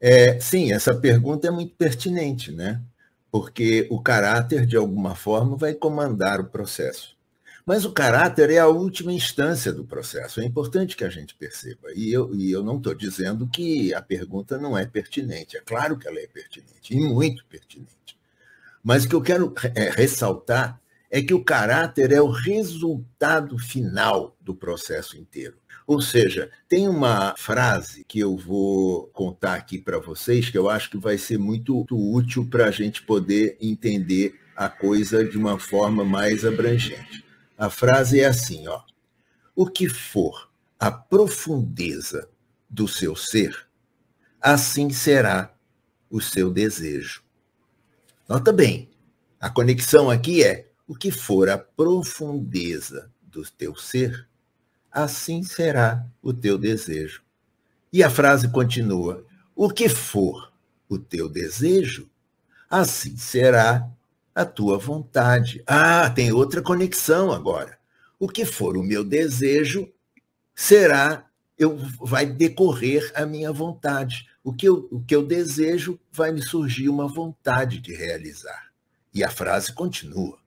É, sim, essa pergunta é muito pertinente, né? Porque o caráter, de alguma forma, vai comandar o processo. Mas o caráter é a última instância do processo. É importante que a gente perceba. E eu, e eu não estou dizendo que a pergunta não é pertinente. É claro que ela é pertinente, e muito pertinente. Mas o que eu quero é, ressaltar é que o caráter é o resultado final do processo inteiro. Ou seja, tem uma frase que eu vou contar aqui para vocês que eu acho que vai ser muito, muito útil para a gente poder entender a coisa de uma forma mais abrangente. A frase é assim, ó: O que for a profundeza do seu ser, assim será o seu desejo. Nota bem, a conexão aqui é o que for a profundeza do teu ser, assim será o teu desejo. E a frase continua: O que for o teu desejo, assim será a tua vontade. Ah, tem outra conexão agora. O que for o meu desejo, será eu vai decorrer a minha vontade. O que, eu, o que eu desejo vai me surgir uma vontade de realizar. E a frase continua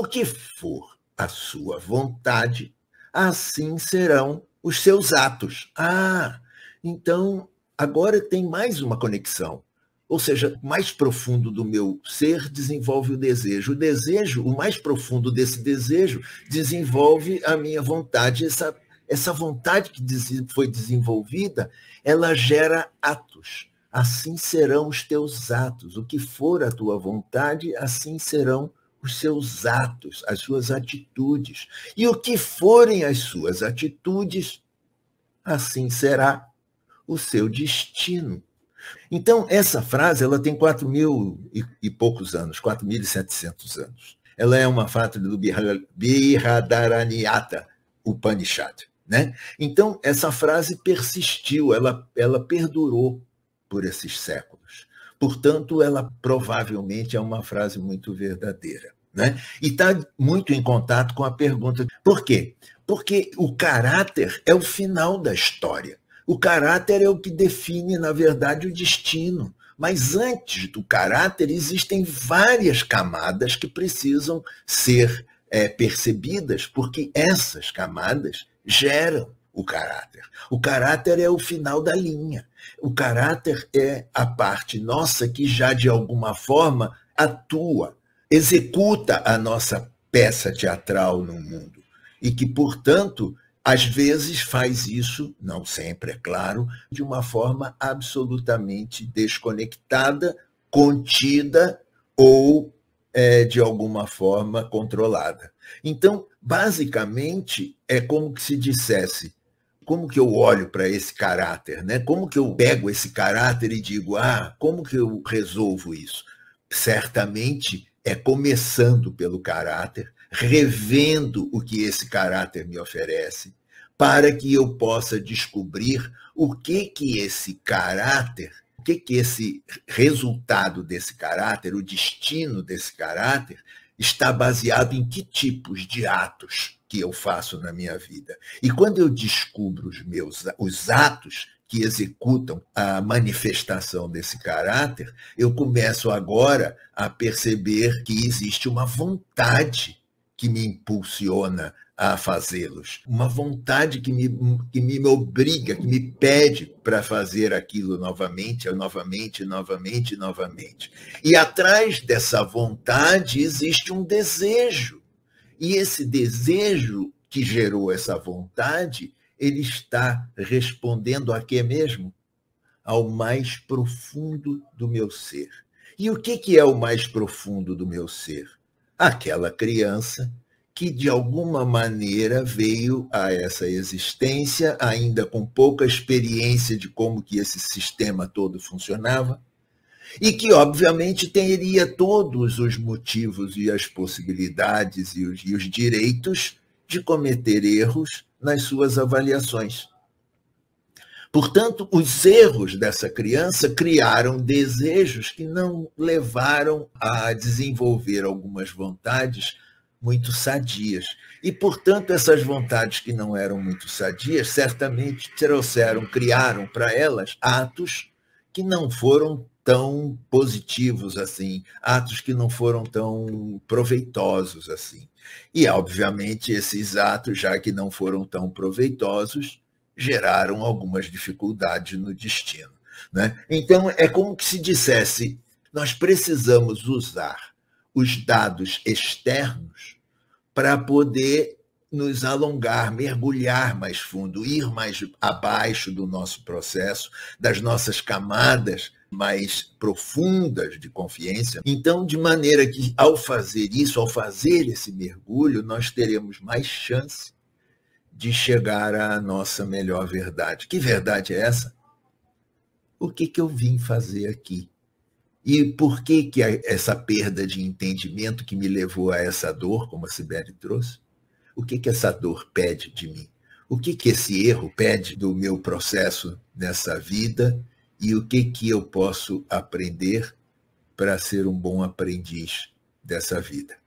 o que for a sua vontade, assim serão os seus atos. Ah, então agora tem mais uma conexão. Ou seja, mais profundo do meu ser desenvolve o desejo. O desejo, o mais profundo desse desejo, desenvolve a minha vontade. Essa, essa vontade que foi desenvolvida, ela gera atos. Assim serão os teus atos. O que for a tua vontade, assim serão os seus atos, as suas atitudes. E o que forem as suas atitudes, assim será o seu destino. Então, essa frase ela tem quatro mil e, e poucos anos, 4.700 anos. Ela é uma frase do Brihadaranyata Upanishad. Né? Então, essa frase persistiu, ela, ela perdurou por esses séculos. Portanto, ela provavelmente é uma frase muito verdadeira. Né? E está muito em contato com a pergunta: por quê? Porque o caráter é o final da história. O caráter é o que define, na verdade, o destino. Mas antes do caráter, existem várias camadas que precisam ser é, percebidas, porque essas camadas geram o caráter. O caráter é o final da linha. O caráter é a parte nossa que já de alguma forma atua, executa a nossa peça teatral no mundo e que, portanto, às vezes faz isso, não sempre, é claro, de uma forma absolutamente desconectada, contida ou é, de alguma forma controlada. Então, basicamente, é como se dissesse: como que eu olho para esse caráter, né? Como que eu pego esse caráter e digo, ah, como que eu resolvo isso? Certamente é começando pelo caráter, revendo o que esse caráter me oferece, para que eu possa descobrir o que que esse caráter, o que que esse resultado desse caráter, o destino desse caráter está baseado em que tipos de atos que eu faço na minha vida. E quando eu descubro os meus os atos que executam a manifestação desse caráter, eu começo agora a perceber que existe uma vontade que me impulsiona a fazê-los, uma vontade que me, que me obriga, que me pede para fazer aquilo novamente, novamente, novamente, novamente. E atrás dessa vontade existe um desejo e esse desejo que gerou essa vontade, ele está respondendo a quê mesmo? Ao mais profundo do meu ser. E o que, que é o mais profundo do meu ser? Aquela criança que, de alguma maneira, veio a essa existência, ainda com pouca experiência de como que esse sistema todo funcionava, e que, obviamente, teria todos os motivos e as possibilidades e os, e os direitos de cometer erros nas suas avaliações. Portanto, os erros dessa criança criaram desejos que não levaram a desenvolver algumas vontades muito sadias. E, portanto, essas vontades que não eram muito sadias certamente trouxeram, criaram para elas atos que não foram tão positivos assim, atos que não foram tão proveitosos assim. E, obviamente, esses atos, já que não foram tão proveitosos, geraram algumas dificuldades no destino. Né? Então, é como se dissesse: nós precisamos usar os dados externos para poder nos alongar, mergulhar mais fundo, ir mais abaixo do nosso processo, das nossas camadas, mais profundas de confiança. Então, de maneira que, ao fazer isso, ao fazer esse mergulho, nós teremos mais chance de chegar à nossa melhor verdade. Que verdade é essa? O que, que eu vim fazer aqui? E por que, que essa perda de entendimento que me levou a essa dor, como a Sibeli trouxe? O que, que essa dor pede de mim? O que, que esse erro pede do meu processo nessa vida e o que, que eu posso aprender para ser um bom aprendiz dessa vida.